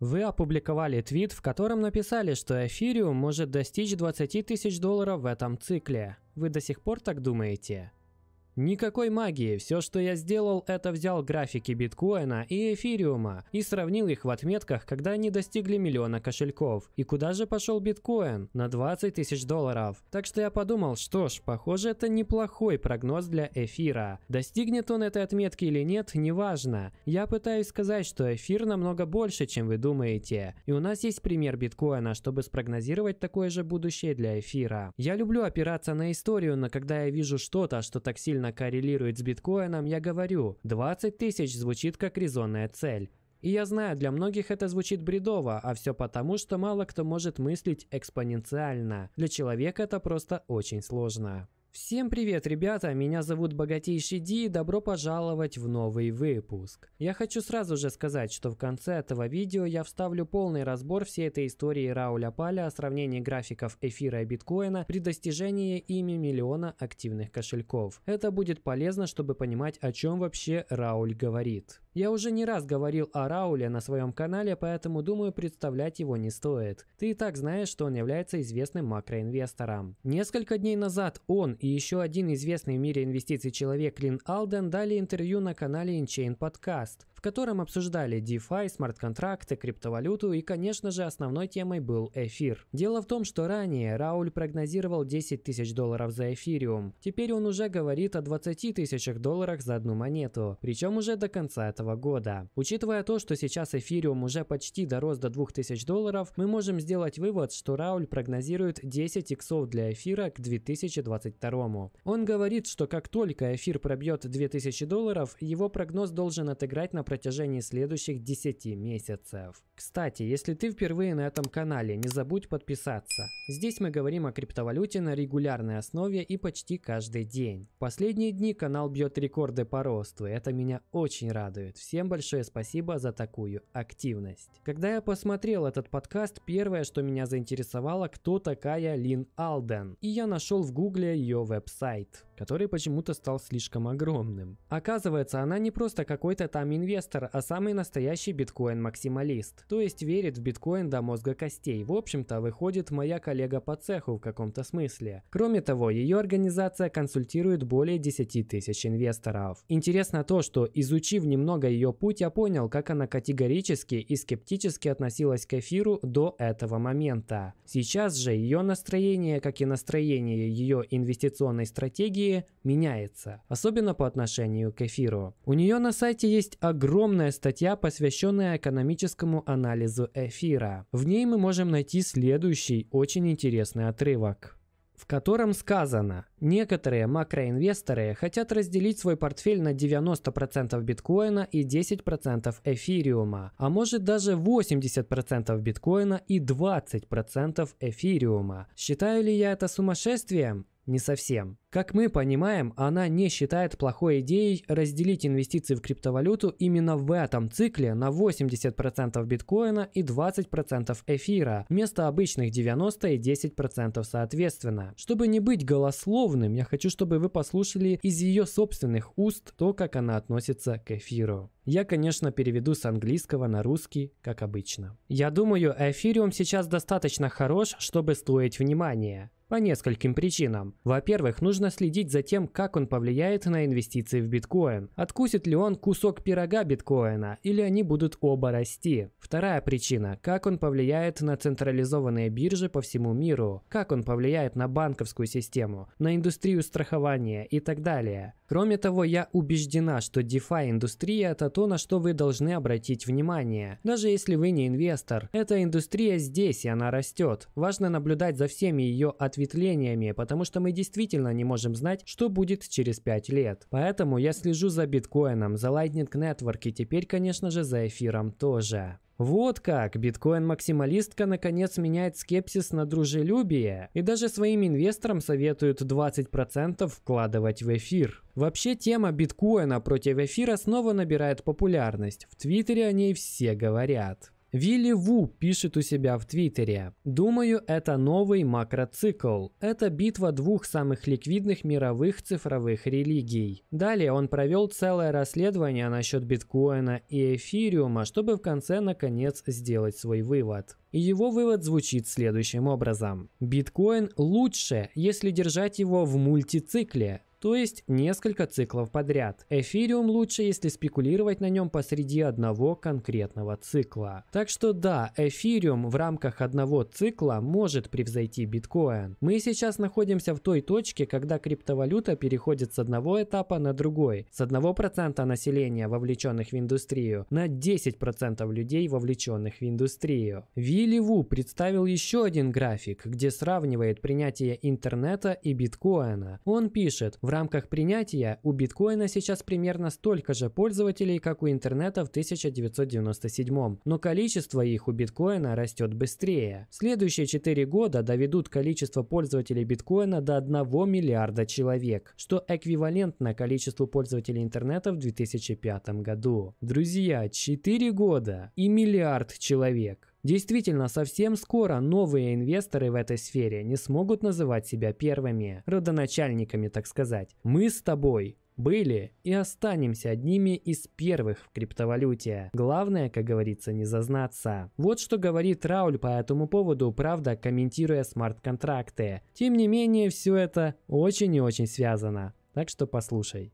Вы опубликовали твит, в котором написали, что эфириум может достичь 20 тысяч долларов в этом цикле. Вы до сих пор так думаете? Никакой магии, все, что я сделал, это взял графики биткоина и эфириума и сравнил их в отметках, когда они достигли миллиона кошельков. И куда же пошел биткоин? На 20 тысяч долларов. Так что я подумал, что ж, похоже, это неплохой прогноз для эфира. Достигнет он этой отметки или нет, неважно. Я пытаюсь сказать, что эфир намного больше, чем вы думаете. И у нас есть пример биткоина, чтобы спрогнозировать такое же будущее для эфира. Я люблю опираться на историю, но когда я вижу что-то, что так сильно примерно коррелирует с биткоином, я говорю, 20 тысяч звучит как резонная цель. И я знаю, для многих это звучит бредово, а все потому, что мало кто может мыслить экспоненциально. Для человека это просто очень сложно. Всем привет, ребята! Меня зовут Богатейший Ди и добро пожаловать в новый выпуск. Я хочу сразу же сказать, что в конце этого видео я вставлю полный разбор всей этой истории Рауля Паля о сравнении графиков эфира и биткоина при достижении ими миллиона активных кошельков. Это будет полезно, чтобы понимать, о чем вообще Рауль говорит. Я уже не раз говорил о Рауле на своем канале, поэтому думаю, представлять его не стоит. Ты и так знаешь, что он является известным макроинвестором. Несколько дней назад он и еще один известный в мире инвестиций человек Лин Алден дали интервью на канале InChain Podcast, в котором обсуждали DeFi, смарт-контракты, криптовалюту и, конечно же, основной темой был эфир. Дело в том, что ранее Рауль прогнозировал 10 тысяч долларов за эфириум. Теперь он уже говорит о 20 тысячах долларах за одну монету, причем уже до конца этого года. Учитывая то, что сейчас эфириум уже почти дорос до 2000 долларов, мы можем сделать вывод, что Рауль прогнозирует 10 иксов для эфира к 2022. Он говорит, что как только эфир пробьет 2000 долларов, его прогноз должен отыграть на протяжении следующих 10 месяцев. Кстати, если ты впервые на этом канале, не забудь подписаться. Здесь мы говорим о криптовалюте на регулярной основе и почти каждый день. В последние дни канал бьет рекорды по росту, и это меня очень радует. Всем большое спасибо за такую активность. Когда я посмотрел этот подкаст, первое, что меня заинтересовало, кто такая Лин Алден. И я нашел в гугле ее веб-сайт который почему-то стал слишком огромным. Оказывается, она не просто какой-то там инвестор, а самый настоящий биткоин-максималист. То есть верит в биткоин до мозга костей. В общем-то, выходит моя коллега по цеху в каком-то смысле. Кроме того, ее организация консультирует более 10 тысяч инвесторов. Интересно то, что изучив немного ее путь, я понял, как она категорически и скептически относилась к эфиру до этого момента. Сейчас же ее настроение, как и настроение ее инвестиционной стратегии, России меняется, особенно по отношению к эфиру. У нее на сайте есть огромная статья, посвященная экономическому анализу эфира. В ней мы можем найти следующий очень интересный отрывок в котором сказано, некоторые макроинвесторы хотят разделить свой портфель на 90% биткоина и 10% эфириума, а может даже 80% биткоина и 20% эфириума. Считаю ли я это сумасшествием? Не совсем. Как мы понимаем, она не считает плохой идеей разделить инвестиции в криптовалюту именно в этом цикле на 80% биткоина и 20% эфира, вместо обычных 90 и 10% соответственно. Чтобы не быть голословным, я хочу, чтобы вы послушали из ее собственных уст то, как она относится к эфиру. Я, конечно, переведу с английского на русский, как обычно. Я думаю, эфириум сейчас достаточно хорош, чтобы стоить внимания. По нескольким причинам. Во-первых, нужно следить за тем, как он повлияет на инвестиции в биткоин. Откусит ли он кусок пирога биткоина, или они будут оба расти. Вторая причина – как он повлияет на централизованные биржи по всему миру, как он повлияет на банковскую систему, на индустрию страхования и так далее. Кроме того, я убеждена, что DeFi-индустрия – это то, на что вы должны обратить внимание. Даже если вы не инвестор, эта индустрия здесь и она растет. Важно наблюдать за всеми ее ответвлениями, потому что мы действительно не можем знать, что будет через 5 лет. Поэтому я слежу за биткоином, за Lightning Network и теперь, конечно же, за эфиром тоже. Вот как биткоин-максималистка наконец меняет скепсис на дружелюбие и даже своим инвесторам советует 20% вкладывать в эфир. Вообще тема биткоина против эфира снова набирает популярность. В Твиттере о ней все говорят. Вилли Ву пишет у себя в Твиттере. «Думаю, это новый макроцикл. Это битва двух самых ликвидных мировых цифровых религий». Далее он провел целое расследование насчет биткоина и эфириума, чтобы в конце наконец сделать свой вывод. И его вывод звучит следующим образом. Биткоин лучше, если держать его в мультицикле, то есть несколько циклов подряд. Эфириум лучше, если спекулировать на нем посреди одного конкретного цикла. Так что да, эфириум в рамках одного цикла может превзойти биткоин. Мы сейчас находимся в той точке, когда криптовалюта переходит с одного этапа на другой. С одного процента населения, вовлеченных в индустрию, на 10% людей, вовлеченных в индустрию. Вилли Ву представил еще один график, где сравнивает принятие интернета и биткоина. Он пишет, в рамках принятия у биткоина сейчас примерно столько же пользователей, как у интернета в 1997, но количество их у биткоина растет быстрее. Следующие 4 года доведут количество пользователей биткоина до 1 миллиарда человек, что эквивалентно количеству пользователей интернета в 2005 году. Друзья, 4 года и миллиард человек. Действительно, совсем скоро новые инвесторы в этой сфере не смогут называть себя первыми, родоначальниками, так сказать. Мы с тобой были и останемся одними из первых в криптовалюте. Главное, как говорится, не зазнаться. Вот что говорит Рауль по этому поводу, правда, комментируя смарт-контракты. Тем не менее, все это очень и очень связано. Так что послушай.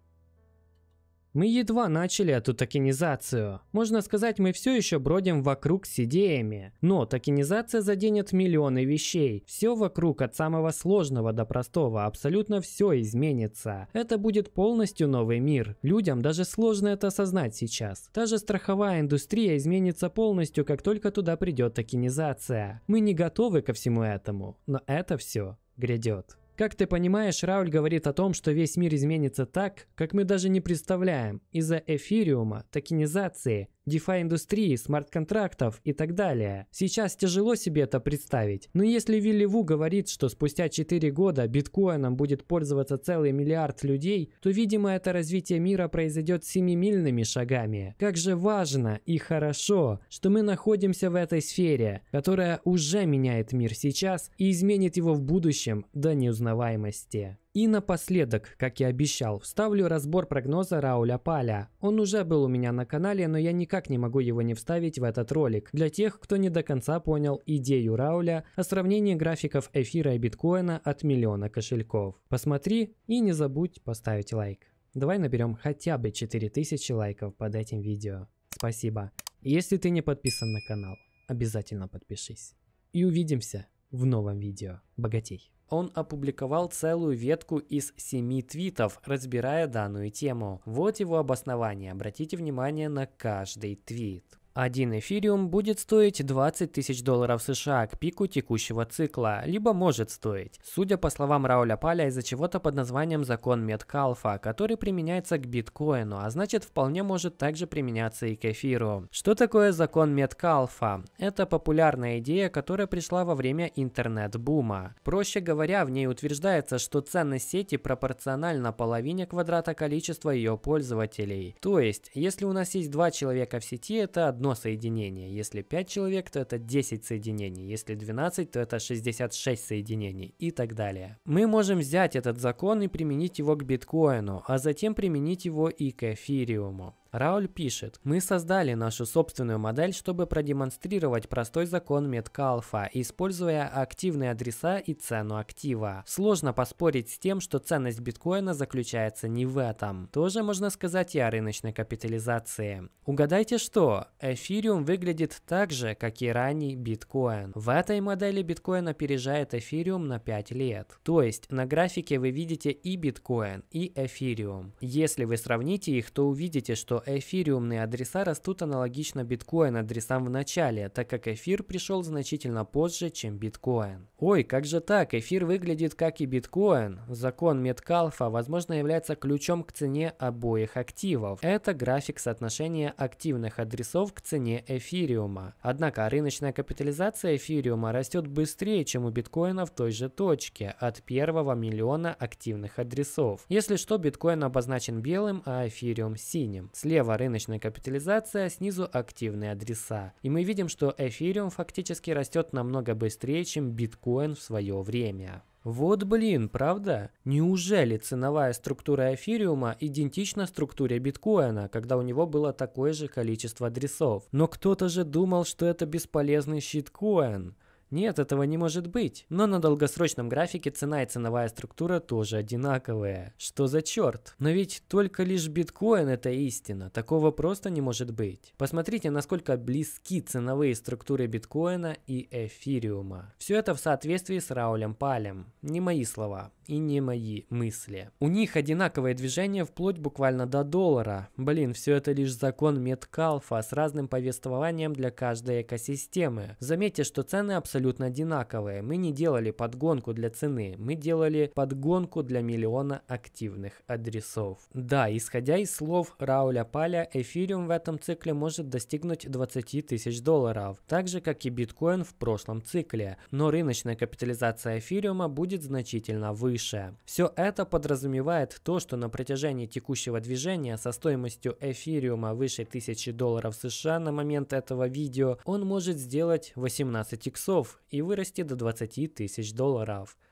Мы едва начали эту токенизацию. Можно сказать, мы все еще бродим вокруг с идеями. Но токенизация заденет миллионы вещей. Все вокруг от самого сложного до простого, абсолютно все изменится. Это будет полностью новый мир. Людям даже сложно это осознать сейчас. Та же страховая индустрия изменится полностью, как только туда придет токенизация. Мы не готовы ко всему этому, но это все грядет. Как ты понимаешь, Рауль говорит о том, что весь мир изменится так, как мы даже не представляем, из-за эфириума, токенизации DeFi-индустрии, смарт-контрактов и так далее. Сейчас тяжело себе это представить, но если Вилли Ву говорит, что спустя 4 года биткоином будет пользоваться целый миллиард людей, то, видимо, это развитие мира произойдет семимильными шагами. Как же важно и хорошо, что мы находимся в этой сфере, которая уже меняет мир сейчас и изменит его в будущем до неузнаваемости. И напоследок, как и обещал, вставлю разбор прогноза Рауля Паля. Он уже был у меня на канале, но я никак не могу его не вставить в этот ролик. Для тех, кто не до конца понял идею Рауля о сравнении графиков эфира и биткоина от миллиона кошельков. Посмотри и не забудь поставить лайк. Давай наберем хотя бы 4000 лайков под этим видео. Спасибо. Если ты не подписан на канал, обязательно подпишись. И увидимся в новом видео. Богатей! Он опубликовал целую ветку из семи твитов, разбирая данную тему. Вот его обоснование, обратите внимание на каждый твит. Один эфириум будет стоить 20 тысяч долларов США к пику текущего цикла, либо может стоить. Судя по словам Рауля Паля, из-за чего-то под названием закон Меткалфа, который применяется к биткоину, а значит вполне может также применяться и к эфиру. Что такое закон Меткалфа? Это популярная идея, которая пришла во время интернет-бума. Проще говоря, в ней утверждается, что ценность сети пропорциональна половине квадрата количества ее пользователей. То есть, если у нас есть два человека в сети, это одно одно соединение. Если 5 человек, то это 10 соединений. Если 12, то это 66 соединений и так далее. Мы можем взять этот закон и применить его к биткоину, а затем применить его и к эфириуму. Рауль пишет, мы создали нашу собственную модель, чтобы продемонстрировать простой закон Меткалфа, используя активные адреса и цену актива. Сложно поспорить с тем, что ценность биткоина заключается не в этом. Тоже можно сказать и о рыночной капитализации. Угадайте что? Эфириум выглядит так же, как и ранний биткоин. В этой модели биткоин опережает эфириум на 5 лет. То есть на графике вы видите и биткоин, и эфириум. Если вы сравните их, то увидите, что эфириумные адреса растут аналогично биткоин-адресам в начале, так как эфир пришел значительно позже, чем биткоин. Ой, как же так, эфир выглядит как и биткоин. Закон Меткалфа, возможно, является ключом к цене обоих активов. Это график соотношения активных адресов к цене эфириума. Однако рыночная капитализация эфириума растет быстрее, чем у биткоина в той же точке, от первого миллиона активных адресов. Если что, биткоин обозначен белым, а эфириум синим. Слева рыночная капитализация, снизу активные адреса. И мы видим, что эфириум фактически растет намного быстрее, чем биткоин в свое время. Вот блин, правда? Неужели ценовая структура эфириума идентична структуре биткоина, когда у него было такое же количество адресов? Но кто-то же думал, что это бесполезный щиткоин. Нет, этого не может быть. Но на долгосрочном графике цена и ценовая структура тоже одинаковые. Что за черт? Но ведь только лишь биткоин это истина. Такого просто не может быть. Посмотрите, насколько близки ценовые структуры биткоина и эфириума. Все это в соответствии с Раулем Палем. Не мои слова и не мои мысли. У них одинаковое движение вплоть буквально до доллара. Блин, все это лишь закон Меткалфа с разным повествованием для каждой экосистемы. Заметьте, что цены абсолютно абсолютно одинаковые. Мы не делали подгонку для цены, мы делали подгонку для миллиона активных адресов. Да, исходя из слов Рауля Паля, эфириум в этом цикле может достигнуть 20 тысяч долларов, так же как и биткоин в прошлом цикле, но рыночная капитализация эфириума будет значительно выше. Все это подразумевает то, что на протяжении текущего движения со стоимостью эфириума выше 1000 долларов США на момент этого видео, он может сделать 18 иксов и вырасти до 20 тысяч долларов –